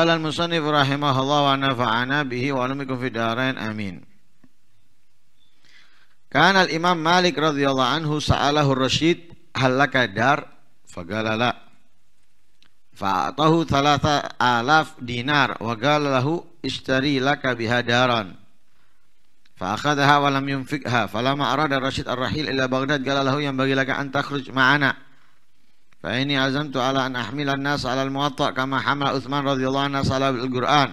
Qala al-musannif rahimahullah wa nafa'ana bihi wa alamikum fi darain amin. Kana al-Imam Malik radhiyallahu anhu sa'alahu Rashid halaka dar faqala la. Fa'atahu thalatha alaf dinar wa qala lahu ishtari laka biha daran. Fa'akhadaha wa lam yunfikha falama arada Rashid ar-rahil ila Baghdad qala lahu yang bagi laka an takhruj ma'ana. فإني عزمت على أن أحمل الناس على الموطأ كما حمل عثمان رضي الله عنه على القرآن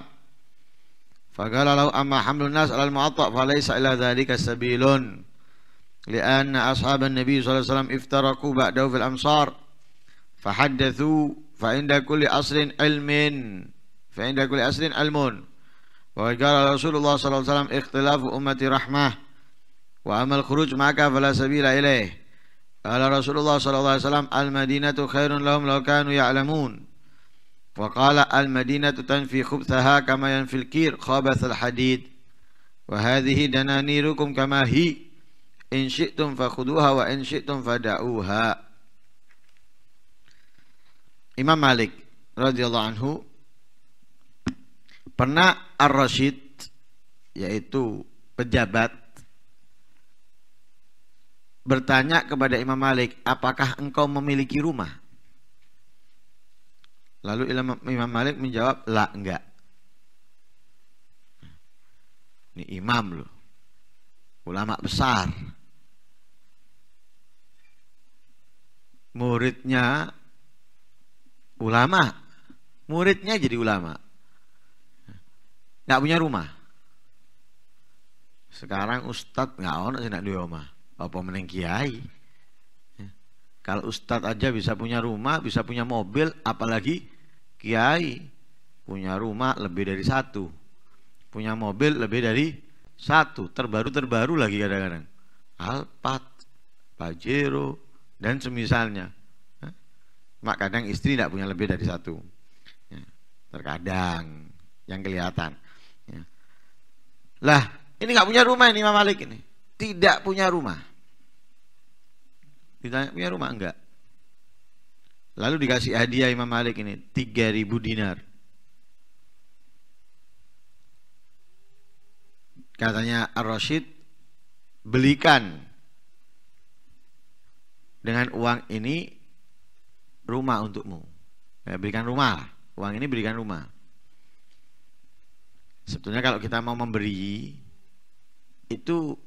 فقال له أما حمل الناس على الموطأ فليس إلى ذلك سبيل لأن أصحاب النبي صلى الله عليه وسلم افترقوا بعده في الأمصار فحدثوا فعند كل أصل علم فعند كل أصل علم وقال رسول الله صلى الله عليه وسلم اختلاف أمتي رحمة وأما الخروج معك فلا سبيل إليه Qala Rasulullah sallallahu alaihi wasallam al-Madinatu khairun lahum law kanu ya'lamun. Wa qala al-Madinatu tanfi khubthaha kama yanfi al-kir khabath al-hadid. Wa hadhihi dananirukum kama hi. In syi'tum fakhuduha wa in syi'tum fada'uha. Imam Malik radhiyallahu anhu pernah Ar-Rasyid yaitu pejabat bertanya kepada Imam Malik, apakah engkau memiliki rumah? Lalu Imam Malik menjawab, lah enggak. Ini imam loh. Ulama besar. Muridnya ulama. Muridnya jadi ulama. Enggak punya rumah. Sekarang ustadz enggak ono sih nak di rumah apa meneng kiai ya. kalau ustadz aja bisa punya rumah bisa punya mobil apalagi kiai punya rumah lebih dari satu punya mobil lebih dari satu terbaru terbaru lagi kadang-kadang Alphard Pajero dan semisalnya ya. mak kadang istri tidak punya lebih dari satu ya. terkadang yang kelihatan lah ini nggak punya rumah ini Mama Malik ini tidak punya rumah. Ditanya punya rumah enggak? Lalu dikasih hadiah Imam Malik ini 3000 dinar. Katanya Ar-Rashid belikan dengan uang ini rumah untukmu. Ya, berikan rumah Uang ini berikan rumah. Sebetulnya kalau kita mau memberi itu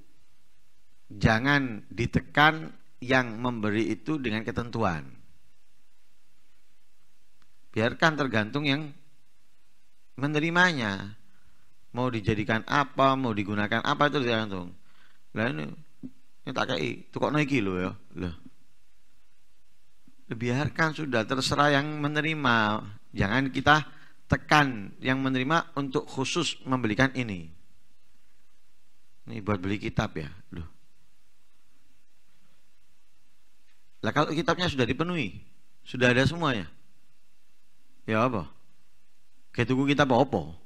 jangan ditekan yang memberi itu dengan ketentuan. Biarkan tergantung yang menerimanya. Mau dijadikan apa, mau digunakan apa itu tergantung. Lah ini, ini tak kayak itu kok naik kilo ya. Loh. Biarkan sudah terserah yang menerima. Jangan kita tekan yang menerima untuk khusus membelikan ini. Ini buat beli kitab ya. Loh. Lah kalau kitabnya sudah dipenuhi, sudah ada semuanya. Ya apa? Kayak tunggu kitab apa?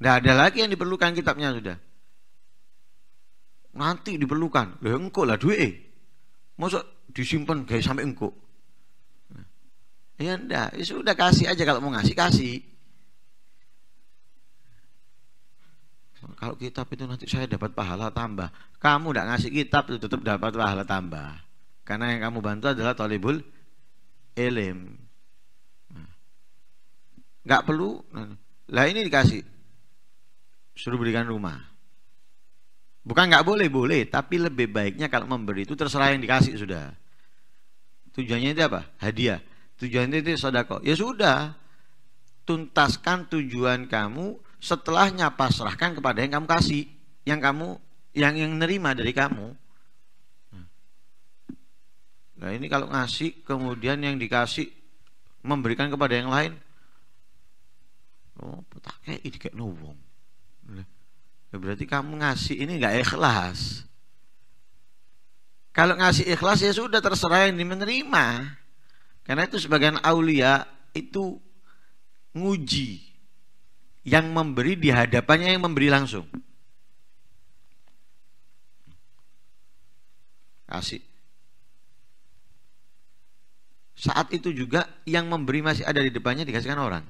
Tidak ada lagi yang diperlukan kitabnya sudah. Nanti diperlukan. Lah engkau lah duit. Masa disimpan kayak sampai engkau? Ya ndak ya sudah kasih aja kalau mau ngasih kasih. Kalau kitab itu nanti saya dapat pahala tambah. Kamu enggak ngasih kitab itu tetap dapat pahala tambah. Karena yang kamu bantu adalah tolibul ilim. Nah. Nggak perlu. Nah. Lah ini dikasih. Suruh berikan rumah. Bukan nggak boleh, boleh. Tapi lebih baiknya kalau memberi itu terserah yang dikasih sudah. Tujuannya itu apa? Hadiah. Tujuannya itu sodako. Ya sudah. Tuntaskan tujuan kamu setelahnya pasrahkan kepada yang kamu kasih. Yang kamu, yang yang nerima dari kamu. Nah ini kalau ngasih kemudian yang dikasih memberikan kepada yang lain, oh petake ini kayak nubung. Ya berarti kamu ngasih ini nggak ikhlas. Kalau ngasih ikhlas ya sudah terserah yang menerima. Karena itu sebagian aulia itu nguji yang memberi di hadapannya yang memberi langsung. Kasih saat itu juga yang memberi masih ada di depannya dikasihkan orang.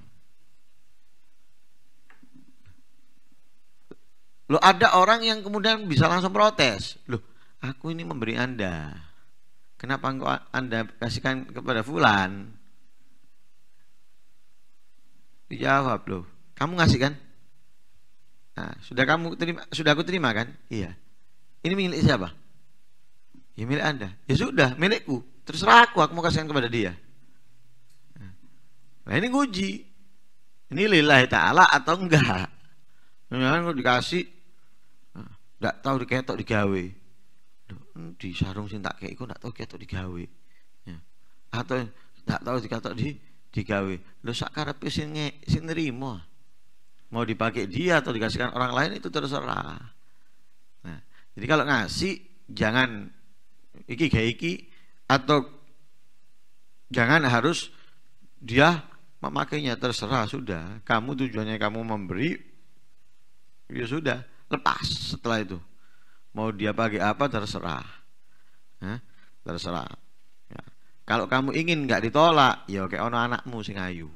lo ada orang yang kemudian bisa langsung protes. Loh aku ini memberi anda. Kenapa anda kasihkan kepada fulan? Dijawab loh. Kamu ngasih kan? Nah, sudah kamu terima, sudah aku terima kan? Iya. Ini milik siapa? Ya milik anda. Ya sudah, milikku. Terserah aku, aku mau kasihan kepada dia. Nah ini nguji. Ini lillahi ta'ala atau enggak. Memang kalau dikasih, enggak tahu diketok digawe. Di sarung sih tak kayak, aku enggak tahu ketok digawe. Ya. Atau enggak tahu diketok di digawe. Lo sakarepe sing sing nerima. Mau dipakai dia atau dikasihkan orang lain itu terserah. Nah, jadi kalau ngasih jangan iki gak iki atau jangan harus dia memakainya terserah sudah kamu tujuannya kamu memberi ya sudah lepas setelah itu mau dia pakai apa terserah Hah? terserah ya. kalau kamu ingin nggak ditolak ya oke ono anakmu sing ayu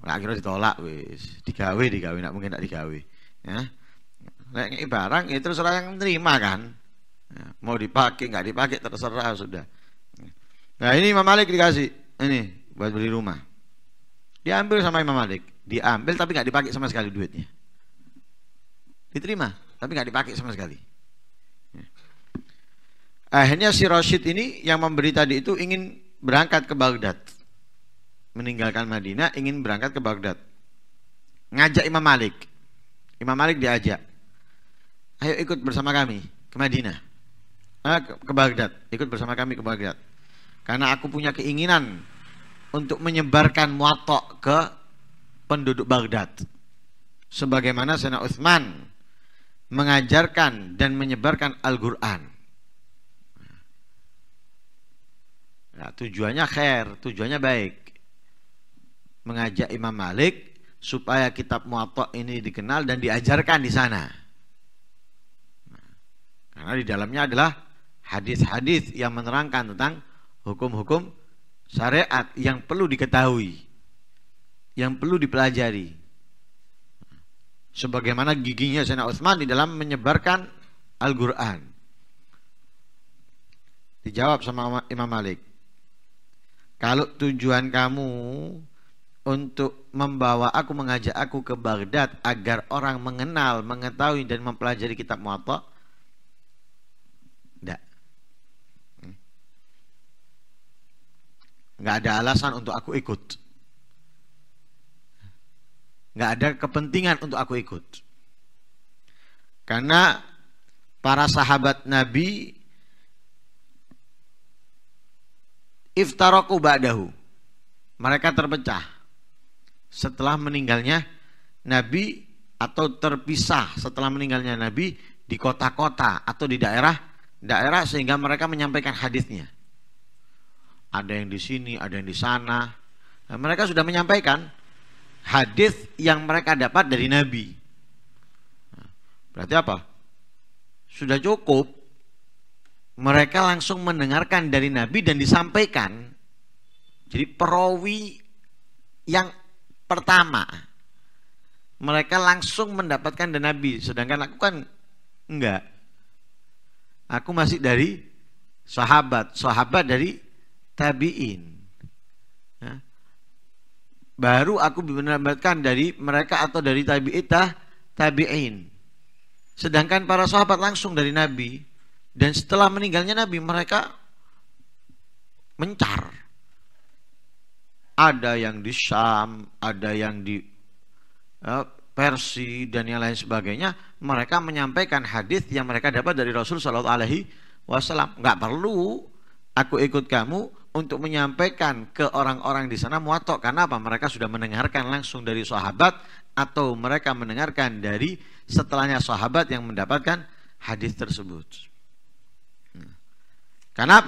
nah, akhirnya ditolak wis digawe digawe nak mungkin nggak digawe ya Lek barang ya terserah yang terima kan Ya, mau dipakai nggak dipakai terserah sudah. Nah ini Imam Malik dikasih ini buat beli rumah. Diambil sama Imam Malik, diambil tapi nggak dipakai sama sekali duitnya. Diterima tapi nggak dipakai sama sekali. Ya. Akhirnya si Rashid ini yang memberi tadi itu ingin berangkat ke Baghdad, meninggalkan Madinah, ingin berangkat ke Baghdad. Ngajak Imam Malik, Imam Malik diajak, ayo ikut bersama kami ke Madinah eh, ke Baghdad, ikut bersama kami ke Baghdad. Karena aku punya keinginan untuk menyebarkan muato ke penduduk Baghdad. Sebagaimana Sena Uthman mengajarkan dan menyebarkan Al-Quran. Nah, tujuannya khair, tujuannya baik. Mengajak Imam Malik supaya kitab muato ini dikenal dan diajarkan di sana. Nah, karena di dalamnya adalah hadis-hadis yang menerangkan tentang hukum-hukum syariat yang perlu diketahui, yang perlu dipelajari. Sebagaimana giginya Sena Utsman di dalam menyebarkan Al-Qur'an. Dijawab sama Imam Malik. Kalau tujuan kamu untuk membawa aku mengajak aku ke Baghdad agar orang mengenal, mengetahui dan mempelajari kitab Muwatta, nggak ada alasan untuk aku ikut nggak ada kepentingan untuk aku ikut karena para sahabat Nabi iftaraku ba'dahu mereka terpecah setelah meninggalnya Nabi atau terpisah setelah meninggalnya Nabi di kota-kota atau di daerah daerah sehingga mereka menyampaikan hadisnya ada yang di sini, ada yang di sana. Nah, mereka sudah menyampaikan hadis yang mereka dapat dari Nabi. Nah, berarti apa? Sudah cukup. Mereka langsung mendengarkan dari Nabi dan disampaikan. Jadi perawi yang pertama mereka langsung mendapatkan dari Nabi, sedangkan aku kan enggak. Aku masih dari sahabat, sahabat dari tabi'in ya. baru aku mendapatkan dari mereka atau dari tabi'itah tabi'in sedangkan para sahabat langsung dari nabi dan setelah meninggalnya nabi mereka mencar ada yang di Syam ada yang di ya, Persi dan yang lain sebagainya mereka menyampaikan hadis yang mereka dapat dari Rasul Shallallahu Alaihi Wasallam nggak perlu aku ikut kamu untuk menyampaikan ke orang-orang di sana muatok karena apa mereka sudah mendengarkan langsung dari sahabat atau mereka mendengarkan dari setelahnya sahabat yang mendapatkan hadis tersebut. Karena hmm.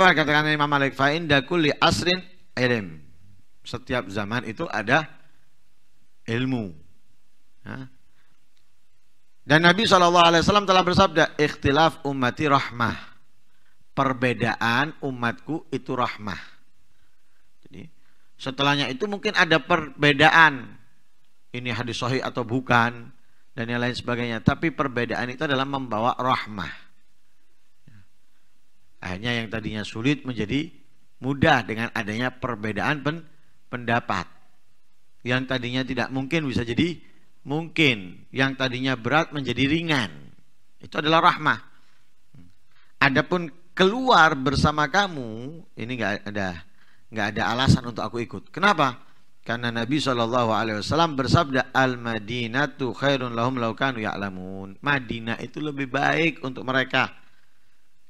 Kenapa katakan Imam Malik fa'in dakuli asrin ilm. Setiap zaman itu ada ilmu. Dan Nabi saw telah bersabda, ikhtilaf ummati rahmah. Perbedaan umatku itu rahmah. Setelahnya itu mungkin ada perbedaan ini hadis sahih atau bukan dan yang lain sebagainya. Tapi perbedaan itu adalah membawa rahmah. Akhirnya yang tadinya sulit menjadi mudah dengan adanya perbedaan pen pendapat. Yang tadinya tidak mungkin bisa jadi mungkin. Yang tadinya berat menjadi ringan. Itu adalah rahmah. Adapun keluar bersama kamu ini nggak ada nggak ada alasan untuk aku ikut. Kenapa? Karena Nabi Shallallahu Alaihi Wasallam bersabda, Al Madinatu khairun lahum laukanu ya'lamun. Madinah itu lebih baik untuk mereka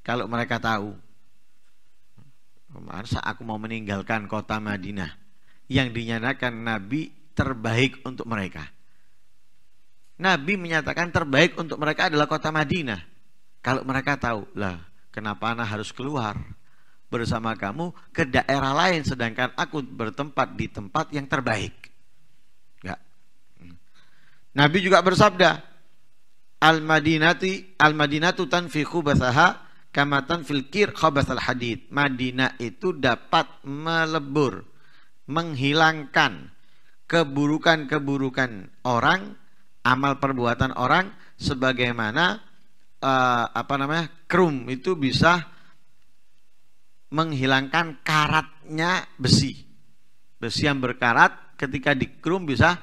kalau mereka tahu. Masa aku mau meninggalkan kota Madinah yang dinyatakan Nabi terbaik untuk mereka. Nabi menyatakan terbaik untuk mereka adalah kota Madinah. Kalau mereka tahu, lah kenapa anak harus keluar? bersama kamu ke daerah lain sedangkan aku bertempat di tempat yang terbaik. Enggak. Nabi juga bersabda, Al-Madinati Al-Madinatu tanfikhu basaha kamatan filkir khabasal hadid. Madinah itu dapat melebur, menghilangkan keburukan-keburukan orang, amal perbuatan orang sebagaimana uh, apa namanya? krum itu bisa menghilangkan karatnya besi. Besi yang berkarat ketika dikrum bisa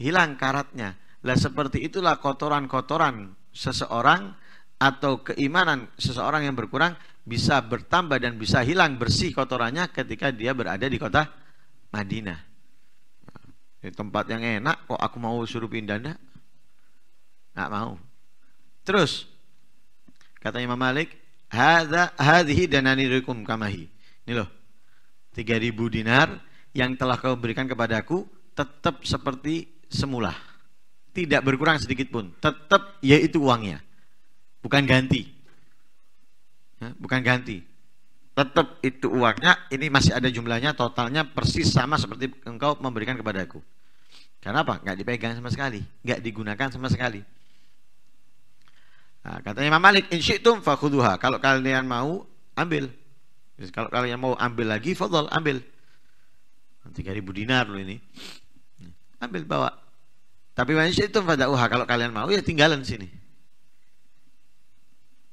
hilang karatnya. Lah seperti itulah kotoran-kotoran seseorang atau keimanan seseorang yang berkurang bisa bertambah dan bisa hilang bersih kotorannya ketika dia berada di kota Madinah. Nah, di tempat yang enak kok aku mau suruh pindah enggak? Enggak mau. Terus katanya Imam Malik, Hadza hadhihi dananirikum kamahi. Ini loh. tiga ribu dinar yang telah kau berikan kepadaku tetap seperti semula. Tidak berkurang sedikit pun, tetap yaitu uangnya. Bukan ganti. Ya, bukan ganti. Tetap itu uangnya, ini masih ada jumlahnya totalnya persis sama seperti engkau memberikan kepadaku. Karena apa? Gak dipegang sama sekali, gak digunakan sama sekali. Nah, katanya Imam Malik, insyitum fakhuduha. Kalau kalian mau, ambil. Kalau kalian mau ambil lagi, fadol, ambil. 3000 dinar loh ini. Ambil, bawa. Tapi itu fadauha. Kalau kalian mau, ya tinggalan sini.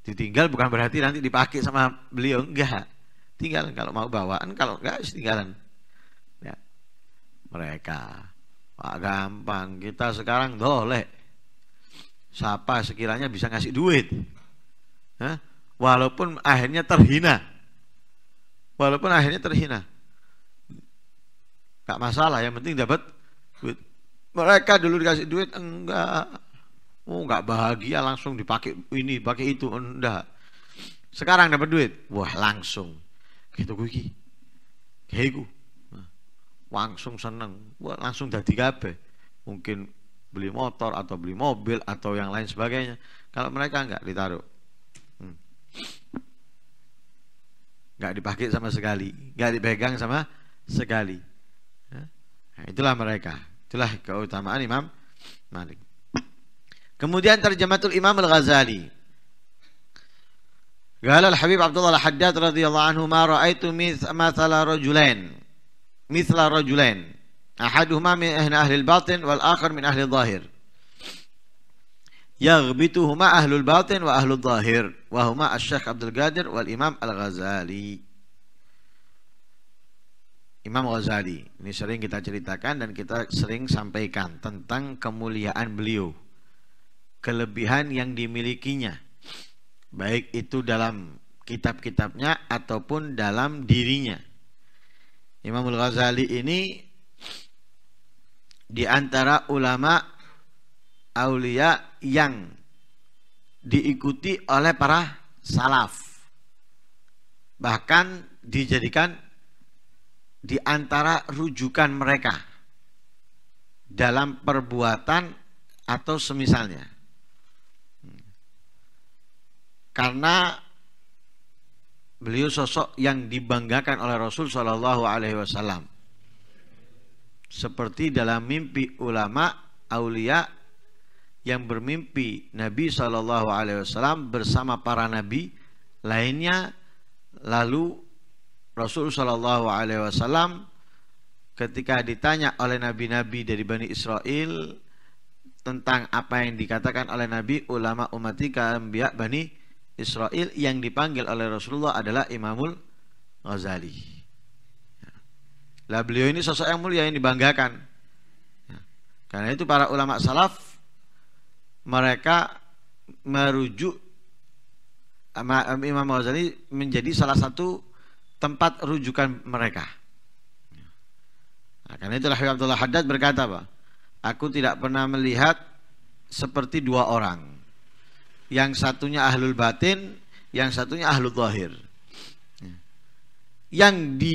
Ditinggal bukan berarti nanti dipakai sama beliau. Enggak. Tinggalan. Kalau mau bawaan, kalau enggak, tinggalan. Ya. Mereka. Pak gampang. Kita sekarang boleh siapa sekiranya bisa ngasih duit Hah? walaupun akhirnya terhina walaupun akhirnya terhina gak masalah yang penting dapat duit mereka dulu dikasih duit enggak oh enggak bahagia langsung dipakai ini pakai itu enggak sekarang dapat duit wah langsung gitu gue kayak langsung seneng wah langsung jadi kabe mungkin beli motor atau beli mobil atau yang lain sebagainya kalau mereka enggak ditaruh hmm. nggak dipakai sama sekali enggak dipegang sama sekali ya. nah, itulah mereka itulah keutamaan Imam Malik kemudian terjematul Imam Al Ghazali Gala Al-Habib Abdullah Al-Haddad الله anhu ma ra'aitu mithla rajulain. Mithla rajulain. أحدهما من أهل, أهل الباطن والآخر من أهل الظاهر يغبطهما أهل الباطن وأهل الظاهر وهما الشيخ عبد Abdul والإمام الغزالي Imam Ghazali ini sering kita ceritakan dan kita sering sampaikan tentang kemuliaan beliau kelebihan yang dimilikinya baik itu dalam kitab-kitabnya ataupun dalam dirinya Imam Ghazali ini di antara ulama aulia yang diikuti oleh para salaf bahkan dijadikan di antara rujukan mereka dalam perbuatan atau semisalnya karena beliau sosok yang dibanggakan oleh Rasul Shallallahu Alaihi Wasallam seperti dalam mimpi ulama aulia yang bermimpi Nabi Shallallahu Alaihi Wasallam bersama para nabi lainnya lalu Rasul Shallallahu Alaihi Wasallam ketika ditanya oleh nabi-nabi dari Bani Israel tentang apa yang dikatakan oleh Nabi ulama umatika biak Bani Israel yang dipanggil oleh Rasulullah adalah Imamul Ghazali. Lah beliau ini sosok yang mulia yang dibanggakan. Ya. Karena itu para ulama salaf mereka merujuk Imam Ghazali menjadi salah satu tempat rujukan mereka. Ya. Nah, karena itulah Habib Abdullah Haddad berkata, Pak, aku tidak pernah melihat seperti dua orang. Yang satunya ahlul batin, yang satunya ahlul zahir. Ya. Yang di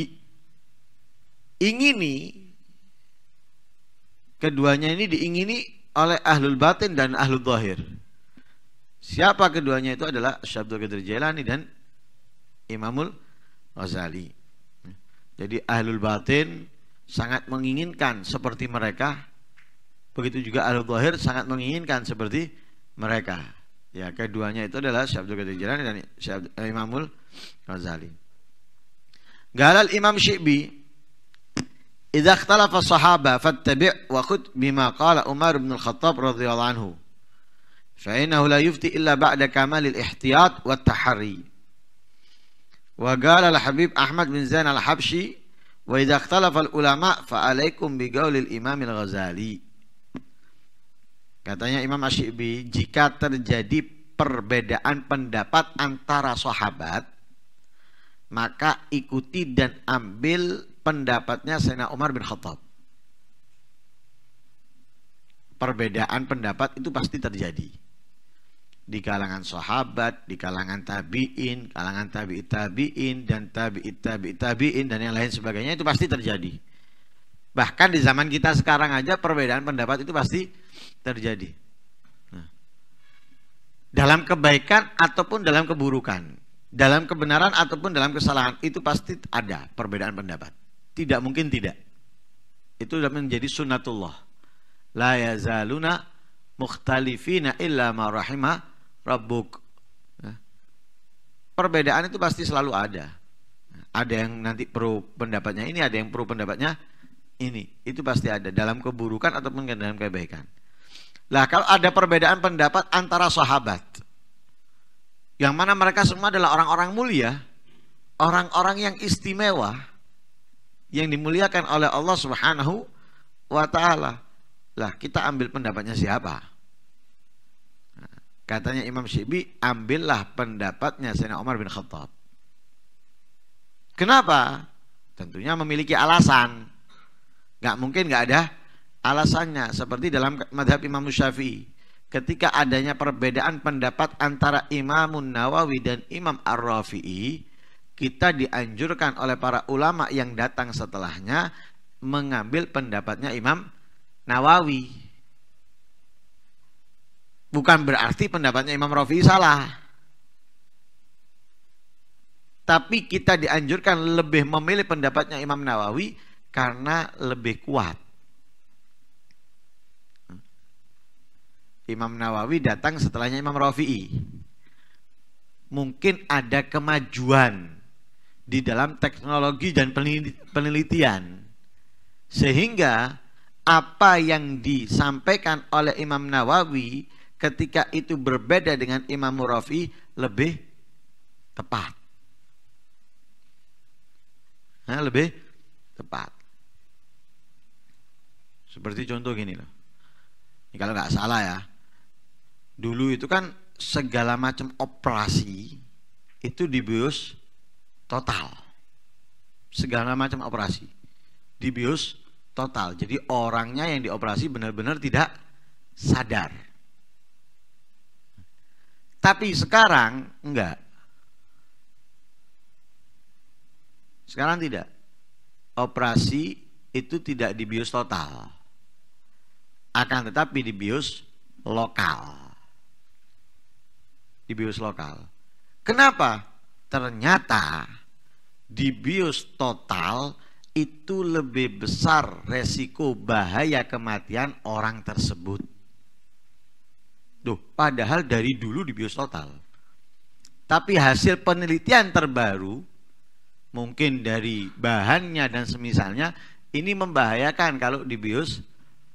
ingini keduanya ini diingini oleh ahlul batin dan ahlul zahir. Siapa keduanya itu adalah Syabdu Qadir Jailani dan Imamul Ghazali. Jadi ahlul batin sangat menginginkan seperti mereka. Begitu juga ahlul zahir sangat menginginkan seperti mereka. Ya, keduanya itu adalah Syabdu Qadir Jailani dan Imamul Ghazali. Galal Imam Syi'bi Idza ikhtalafa sahaba fattabi' wa khud bima qala Umar bin Al-Khattab radhiyallahu anhu. Fa innahu la yufti illa ba'da kamalil ihtiyat wa tahari. Wa qala al-Habib Ahmad bin Zain al-Habshi wa idza ikhtalafa al-ulama fa bi Imam al-Ghazali. Katanya Imam Asy-Syibi, jika terjadi perbedaan pendapat antara sahabat, maka ikuti dan ambil pendapatnya Sayyidina Umar bin Khattab. Perbedaan pendapat itu pasti terjadi. Di kalangan sahabat, di kalangan tabi'in, kalangan tabi'i tabi'in, dan tabi'i tabi'i tabi'in, dan yang lain sebagainya itu pasti terjadi. Bahkan di zaman kita sekarang aja perbedaan pendapat itu pasti terjadi. Nah. dalam kebaikan ataupun dalam keburukan, dalam kebenaran ataupun dalam kesalahan itu pasti ada perbedaan pendapat. Tidak mungkin tidak. Itu sudah menjadi sunnatullah. La yazaluna mukhtalifina illa ma rahimah rabbuk. Ya. Perbedaan itu pasti selalu ada. Ada yang nanti pro pendapatnya ini, ada yang pro pendapatnya ini. Itu pasti ada dalam keburukan ataupun dalam kebaikan. Lah kalau ada perbedaan pendapat antara sahabat yang mana mereka semua adalah orang-orang mulia, orang-orang yang istimewa, yang dimuliakan oleh Allah Subhanahu wa taala. Lah, kita ambil pendapatnya siapa? Katanya Imam Syibi, ambillah pendapatnya Sayyidina Umar bin Khattab. Kenapa? Tentunya memiliki alasan. Gak mungkin gak ada alasannya. Seperti dalam madhab Imam Syafi'i. Ketika adanya perbedaan pendapat antara Imam Nawawi dan Imam Ar-Rafi'i, kita dianjurkan oleh para ulama yang datang setelahnya mengambil pendapatnya Imam Nawawi. Bukan berarti pendapatnya Imam Rafi salah. Tapi kita dianjurkan lebih memilih pendapatnya Imam Nawawi karena lebih kuat. Imam Nawawi datang setelahnya Imam Rafi'i. Mungkin ada kemajuan di dalam teknologi dan penelitian. Sehingga apa yang disampaikan oleh Imam Nawawi ketika itu berbeda dengan Imam Murafi lebih tepat. Nah, lebih tepat. Seperti contoh gini loh. Ini kalau nggak salah ya. Dulu itu kan segala macam operasi itu dibius total. Segala macam operasi. Dibius total. Jadi orangnya yang dioperasi benar-benar tidak sadar. Tapi sekarang enggak. Sekarang tidak. Operasi itu tidak dibius total. Akan tetapi dibius lokal. Dibius lokal. Kenapa? Ternyata dibius total itu lebih besar resiko bahaya kematian orang tersebut. Duh, padahal dari dulu dibius total. Tapi hasil penelitian terbaru mungkin dari bahannya dan semisalnya ini membahayakan kalau dibius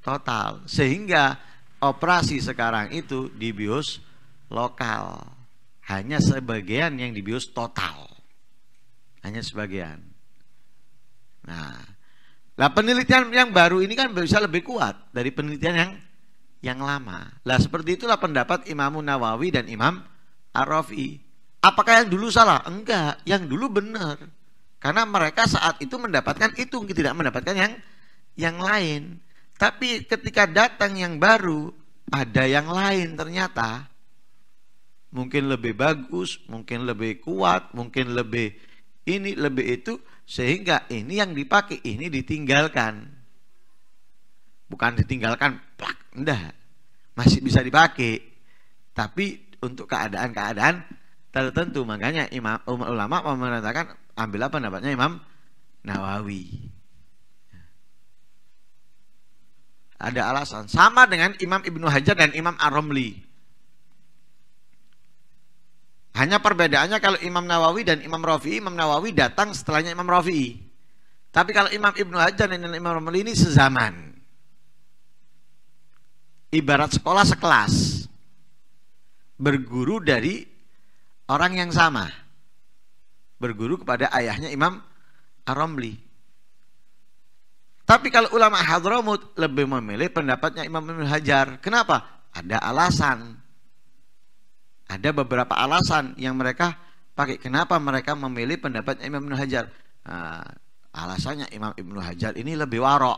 total. Sehingga operasi sekarang itu dibius lokal. Hanya sebagian yang dibius total hanya sebagian. Nah, lah penelitian yang baru ini kan bisa lebih kuat dari penelitian yang yang lama. Lah seperti itulah pendapat Imam Nawawi dan Imam Arafi. Apakah yang dulu salah? Enggak, yang dulu benar. Karena mereka saat itu mendapatkan itu, tidak mendapatkan yang yang lain. Tapi ketika datang yang baru, ada yang lain ternyata. Mungkin lebih bagus, mungkin lebih kuat, mungkin lebih ini lebih itu sehingga ini yang dipakai ini ditinggalkan bukan ditinggalkan plak enggak masih bisa dipakai tapi untuk keadaan-keadaan tertentu makanya imam um, ulama memerintahkan ambil apa pendapatnya Imam Nawawi ada alasan sama dengan Imam Ibnu Hajar dan Imam Ar-Romli hanya perbedaannya kalau Imam Nawawi dan Imam Rafi'i, Imam Nawawi datang setelahnya Imam Rafi'i. Tapi kalau Imam Ibnu Hajar dan Imam Romli ini sezaman. Ibarat sekolah sekelas. Berguru dari orang yang sama. Berguru kepada ayahnya Imam Romli. Tapi kalau ulama Hadramut lebih memilih pendapatnya Imam Ibnu Hajar. Kenapa? Ada alasan ada beberapa alasan yang mereka pakai. Kenapa mereka memilih pendapat Imam Ibnu Hajar? Nah, alasannya Imam Ibnu Hajar ini lebih warok.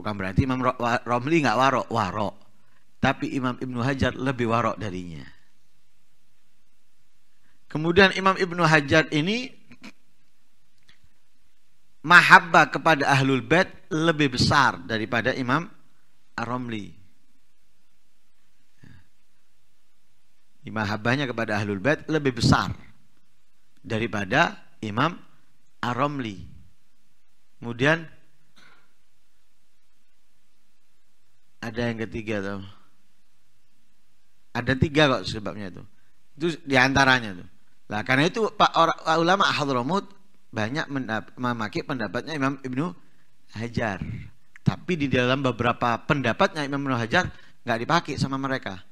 Bukan berarti Imam Romli nggak warok, warok. Tapi Imam Ibnu Hajar lebih warok darinya. Kemudian Imam Ibnu Hajar ini mahabbah kepada ahlul bait lebih besar daripada Imam romli habahnya kepada ahlul bait lebih besar daripada Imam Aromli. Kemudian ada yang ketiga tuh. Ada tiga kok sebabnya itu. Itu diantaranya tuh. Lah karena itu Pak ulama Hadramut banyak memakai pendapatnya Imam Ibnu Hajar. Tapi di dalam beberapa pendapatnya Imam Ibnu Hajar nggak dipakai sama mereka.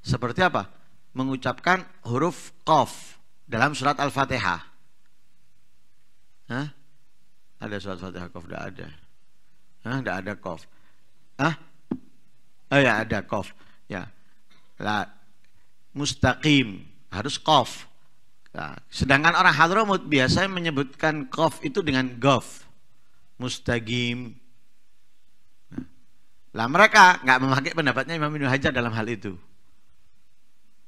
Seperti apa? mengucapkan huruf qaf dalam surat Al-Fatihah. Ada surat al Fatihah qaf enggak ada. Hah, ada qaf. Hah? Oh ya ada qaf. Ya. La mustaqim harus qaf. Nah, sedangkan orang hadramut biasanya menyebutkan qaf itu dengan gof. Mustaqim, nah. lah mereka nggak memakai pendapatnya Imam Ibnu Hajar dalam hal itu.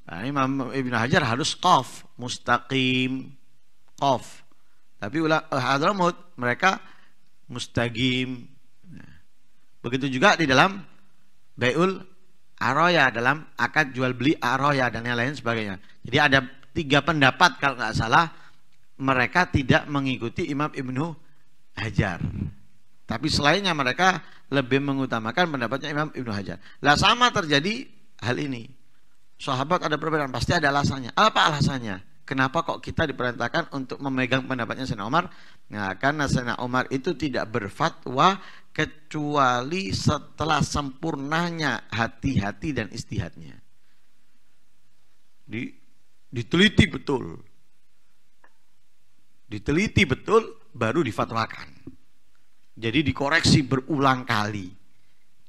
Nah, Imam Ibn Hajar harus qaf, mustaqim, qaf. Tapi ulah eh, Hadramut mereka mustaqim. Nah, begitu juga di dalam Baiul Aroya dalam akad jual beli Aroya dan yang lain sebagainya. Jadi ada tiga pendapat kalau nggak salah mereka tidak mengikuti Imam Ibnu Hajar. Tapi selainnya mereka lebih mengutamakan pendapatnya Imam Ibnu Hajar. Lah sama terjadi hal ini sahabat ada perbedaan pasti ada alasannya apa alasannya kenapa kok kita diperintahkan untuk memegang pendapatnya Sayyidina Umar nah karena Sayyidina Umar itu tidak berfatwa kecuali setelah sempurnanya hati-hati dan istihadnya di, diteliti betul diteliti betul baru difatwakan jadi dikoreksi berulang kali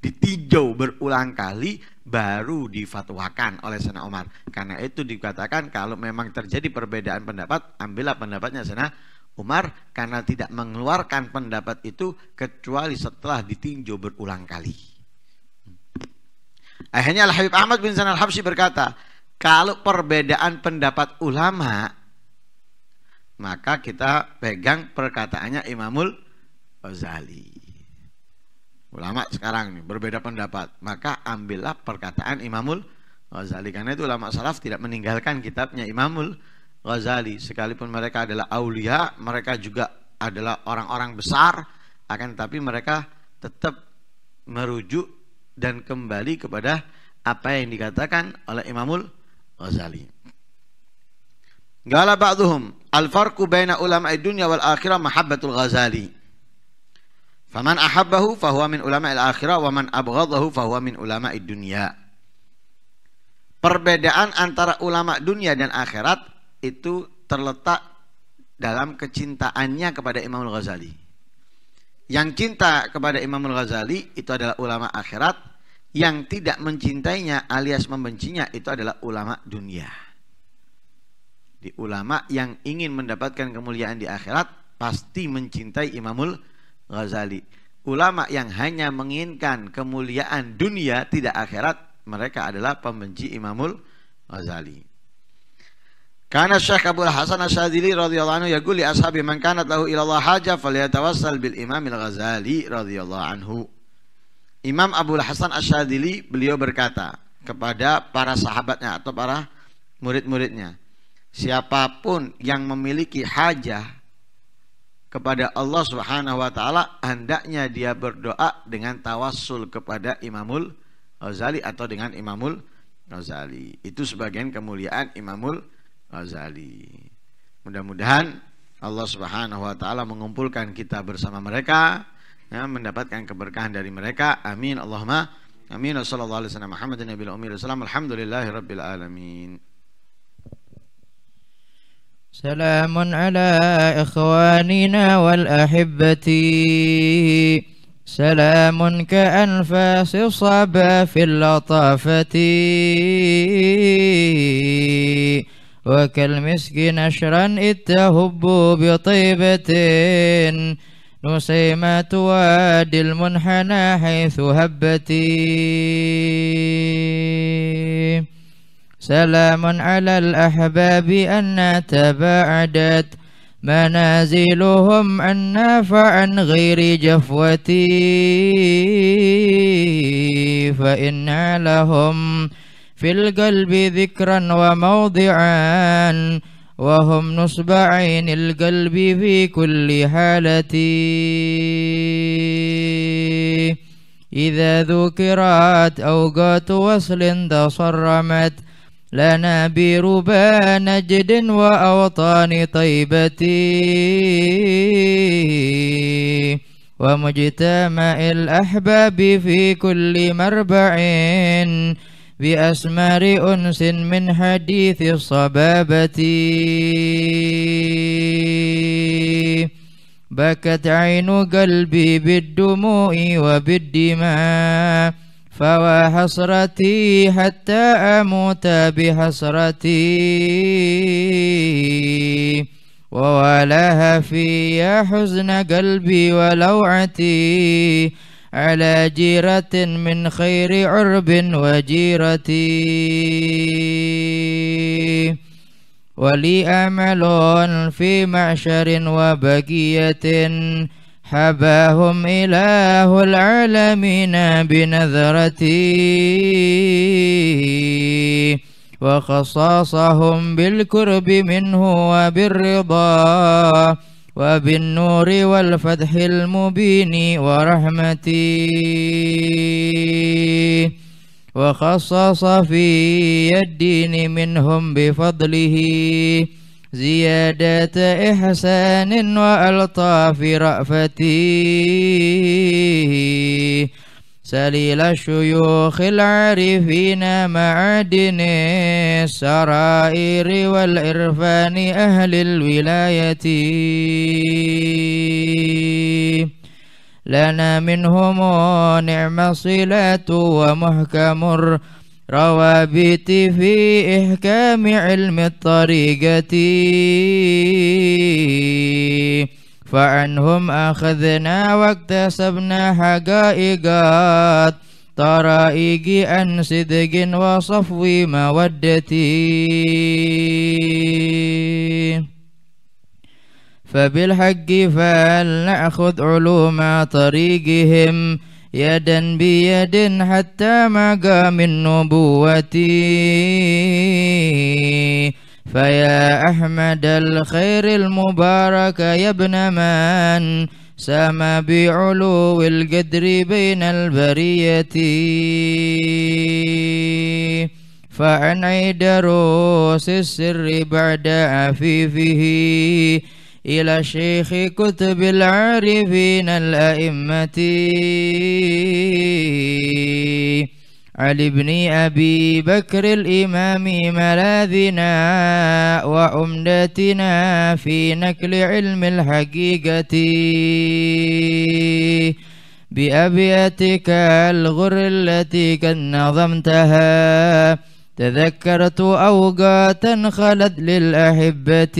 ditinjau berulang kali baru difatwakan oleh Sena Umar. Karena itu dikatakan kalau memang terjadi perbedaan pendapat, ambillah pendapatnya Sena Umar karena tidak mengeluarkan pendapat itu kecuali setelah ditinjau berulang kali. Akhirnya Al-Habib Ahmad bin Sanal Habsyi berkata, kalau perbedaan pendapat ulama, maka kita pegang perkataannya Imamul Ghazali. Ulama sekarang ini berbeda pendapat. Maka ambillah perkataan Imamul Ghazali karena itu ulama salaf tidak meninggalkan kitabnya Imamul Ghazali sekalipun mereka adalah aulia, mereka juga adalah orang-orang besar akan tetapi mereka tetap merujuk dan kembali kepada apa yang dikatakan oleh Imamul Ghazali. Gala ba'duhum al-farqu baina ulama'i dunya wal akhirah mahabbatul Ghazali. Faman ahabbahu fahuwa min ulama al-akhirah wa man abghadahu fahuwa min ulama dunia. Perbedaan antara ulama dunia dan akhirat itu terletak dalam kecintaannya kepada Imam Al-Ghazali. Yang cinta kepada Imam Al-Ghazali itu adalah ulama akhirat, yang tidak mencintainya alias membencinya itu adalah ulama dunia. Di ulama yang ingin mendapatkan kemuliaan di akhirat pasti mencintai Imamul Ghazali. Ulama yang hanya menginginkan kemuliaan dunia tidak akhirat, mereka adalah pembenci Imamul Ghazali. Karena Syekh Abu Hasan Asyadili radhiyallahu anhu yaquli ashabi man kanat lahu ila Allah haja falyatawassal bil Imam Al-Ghazali radhiyallahu anhu. Imam Abu Hasan Asyadili beliau berkata kepada para sahabatnya atau para murid-muridnya, siapapun yang memiliki hajah kepada Allah Subhanahu wa taala hendaknya dia berdoa dengan tawassul kepada Imamul Ghazali atau dengan Imamul Ghazali. Itu sebagian kemuliaan Imamul Ghazali. Mudah-mudahan Allah Subhanahu wa taala mengumpulkan kita bersama mereka ya, mendapatkan keberkahan dari mereka. Amin. Allahumma amin. Wassallallahu alaihi wasallam Muhammadin nabiyil ummi. Alhamdulillahirabbil alamin. سلام على إخواننا والأحبة سلام كأنفاس الصبا في اللطافة وكالمسك نشرا اتهب بطيبة نسيمة وادي المنحنى حيث هبتي سلام على الأحباب أن تباعدت منازلهم أن فعن غير جفوتي فإن لهم في القلب ذكرا وموضعا وهم نصب عين القلب في كل حالة إذا ذكرت أوقات وصل تصرمت لنا بربا نجد وأوطان طيبة ومجتمع الأحباب في كل مربع بأسمار أنس من حديث الصبابة بكت عين قلبي بالدموع وبالدماء فوا حسرتي حتى أموت بحسرتي ووالها في يا حزن قلبي ولوعتي على جيرة من خير عرب وجيرتي ولي أمل في معشر وبقية حباهم إله العالمين بنذرته وخصاصهم بالقرب منه وبالرضا وبالنور والفتح المبين ورحمتي وخصص في الدين منهم بفضله زيادة إحسان وألطاف رأفتي سليل الشيوخ العارفين معدن السرائر والإرفان أهل الولاية لنا منهم نعم الصلاة ومحكم الرحمة روابطي في إحكام علم الطريقة فعنهم أخذنا واكتسبنا حقائق طرائق عن صدق وصفو مودتي فبالحق فلنأخذ علوم طريقهم يدا بيد حتى ما النبوة فيا أحمد الخير المبارك يا ابن من سما بعلو القدر بين البرية فعن عيد روس السر بعد عفيفه إلى شيخ كتب العارفين الأئمة علي بن أبي بكر الإمام ملاذنا وأمدتنا في نكل علم الحقيقة بأبياتك الغر التي قد نظمتها تذكرت أوقاتا خلت للأحبة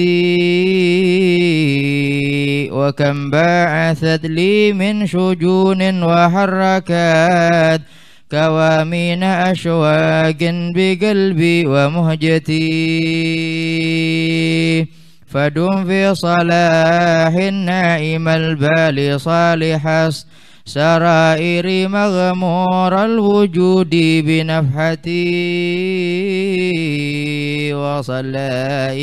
وكم بعثت لي من شجون وحركات كوامين أشواق بقلبي ومهجتي فدم في صلاح النائم البالي صالحا سرائر مغمور الوجود بنفحتي وصلى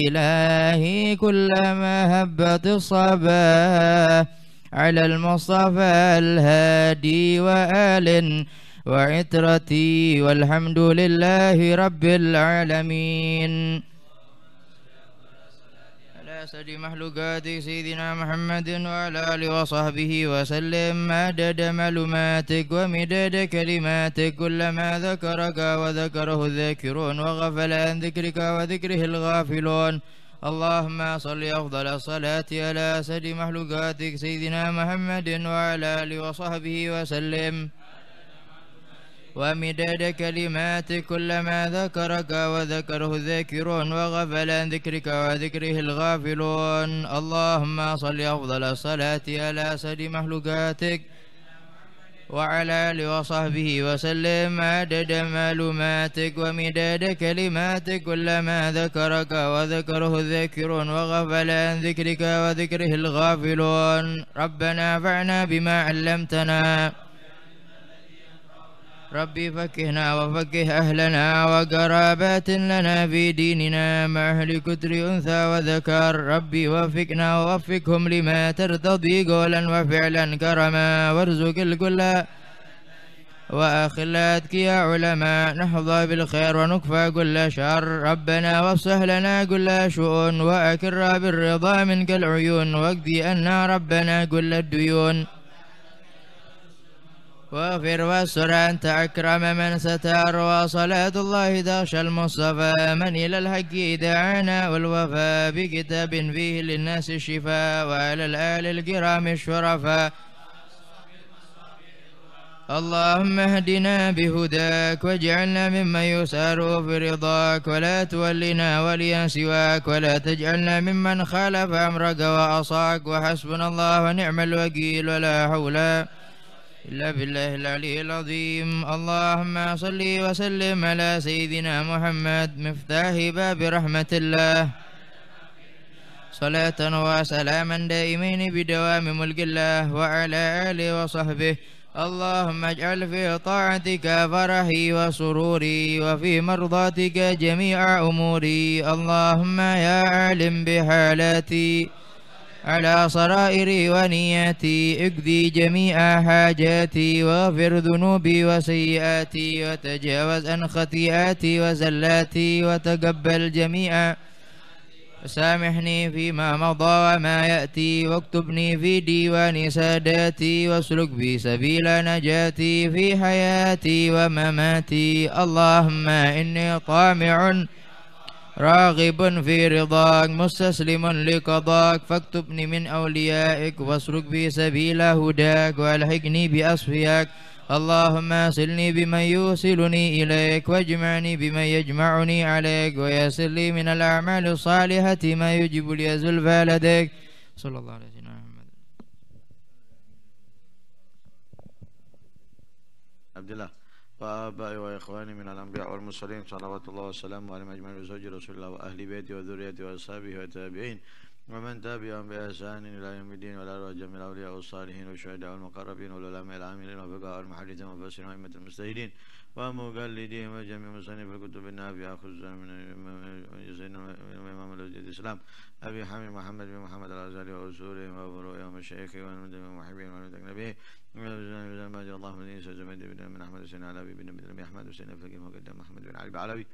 إلهي كل مهبة الصباح على المصطفى الهادي وآل وعترتي والحمد لله رب العالمين أسد مخلوقات سيدنا محمد وعلى آله وصحبه وسلم مدد معلوماتك ومداد كلماتك كلما ذكرك وذكره الذاكرون وغفل عن ذكرك وذكره الغافلون اللهم صل أفضل الصلاة على أسد مخلوقاتك سيدنا محمد وعلى آله وصحبه وسلم ومداد كلماتك كلما ذكرك وذكره الذاكرون وغفل عن ذكرك وذكره الغافلون اللهم صل أفضل الصلاة على سيد مخلوقاتك وعلى آله وصحبه وسلم عدد معلوماتك ومداد كلماتك كلما ذكرك وذكره الذاكرون وغفل عن ذكرك وذكره الغافلون ربنا فعنا بما علمتنا ربي فكهنا وفكه أهلنا وقرابات لنا في ديننا مع أهل كتر أنثى وذكر ربي وفقنا ووفقهم لما ترتضي قولا وفعلا كرما وارزق الكل وأخلاتك يا علماء نحظى بالخير ونكفى كل شر ربنا وافصح لنا كل شؤون وأكر بالرضا منك العيون واقضي أن ربنا كل الديون واغفر واستر أنت أكرم من ستار وصلاة الله داش المصطفى من إلى الحق دعانا والوفا بكتاب فيه للناس الشفاء وعلى الآل الكرام الشرفاء اللهم اهدنا بهداك واجعلنا ممن يسار في رضاك ولا تولنا وليا سواك ولا تجعلنا ممن خالف أمرك وعصاك وحسبنا الله ونعم الوكيل ولا حول إلا بالله العلي العظيم اللهم صل وسلم على سيدنا محمد مفتاح باب رحمة الله صلاة وسلاما دائمين بدوام ملك الله وعلى آله وصحبه اللهم اجعل في طاعتك فرحي وسروري وفي مرضاتك جميع أموري اللهم يا عالم بحالاتي على صرائري ونياتي اقضي جميع حاجاتي واغفر ذنوبي وسيئاتي وتجاوز عن خطيئاتي وزلاتي وتقبل جميع سامحني فيما مضى وما يأتي واكتبني في ديوان ساداتي واسلك بي سبيل نجاتي في حياتي ومماتي اللهم إني طامع راغب في رضاك مستسلم لقضاك فاكتبني من أوليائك واسلك بي سبيل هداك والحقني بأصفياك اللهم سلني بمن يوصلني إليك واجمعني بمن يجمعني عليك ويسر لي من الأعمال الصالحة ما يجب لي زلفى لديك صلى الله عليه وسلم عبد الله وآبائي وإخواني من الأنبياء والمرسلين صلوات الله وسلامه عليهم أجمعين وزوج رسول الله وأهل بيته وذريته وأصحابه وتابعين ومن تابعهم بإحسان إلى يوم الدين رجع من الأولياء والصالحين والشهداء والمقربين والعلماء العاملين والفقهاء المحدثين والمفسرين وأئمة المستهدين ومقلدين وجميع مصنف الكتب النافعة خصوصا من الإمام الوزير الإسلام أبي حميد محمد بن محمد الغزالي وأسوره وفروعه ومشايخه ومحبين ومحبين ومحبين اللهم إني سجمد بن من أحمد حسين علوي بن أحمد حسين فقيه مقدم محمد بن علي بعلوي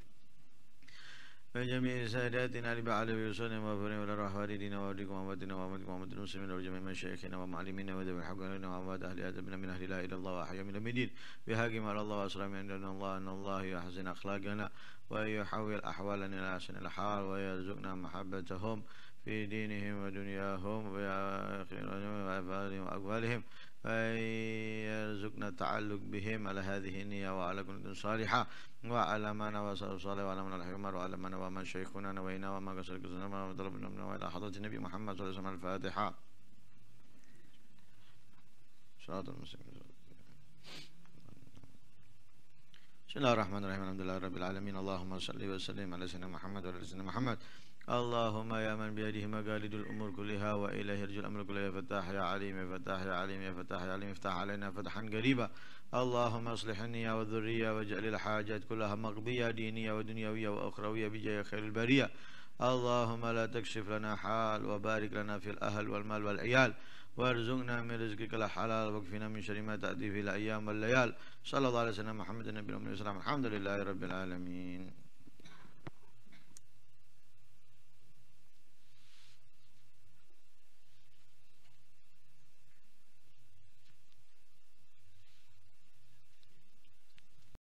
جميع ساداتنا لبعض ويوصلنا وفرنا ولا راح والدينا ووالديكم وامواتنا وامواتكم واموات المسلمين وجميع مشايخنا ومعلمينا وذوي الحق لنا وامد اهل ادبنا من اهل لا اله الا الله واحيا من المدين بهاجم على الله واسلام عند الله ان الله يحزن اخلاقنا ويحول احوالنا الى احسن الحال ويرزقنا محبتهم في دينهم ودنياهم وآخرهم وأفعالهم وأقوالهم فيرزقنا التعلق بهم على هذه النية وعلى كل صالحة وعلى ما نوى صالح وعلى من الحكمة وعلى من نوى من شيخنا نوينا وما قصر قصرنا وما ضربنا منا وإلى حضرة النبي محمد صلى الله عليه وسلم الفاتحة صراط المسلمين بسم الله الرحمن الرحيم الحمد لله رب العالمين اللهم صل وسلم على سيدنا محمد وعلى سيدنا محمد اللهم يا من بيده مقاليد الأمور كلها وإليه يرجع الأمر كله يا فتاح يا عليم يا فتاح يا عليم يا فتاح يا عليم افتح علينا فتحا قريبا اللهم اصلح النية والذرية واجعل الحاجات كلها مقضية دينية ودنيوية وأخروية بجاه خير البرية اللهم لا تكشف لنا حال وبارك لنا في الأهل والمال والعيال وارزقنا من رزقك الحلال واكفنا من شر ما تأتي في الأيام والليال صلى الله عليه وسلم محمد النبي الأمي والسلام الحمد لله رب العالمين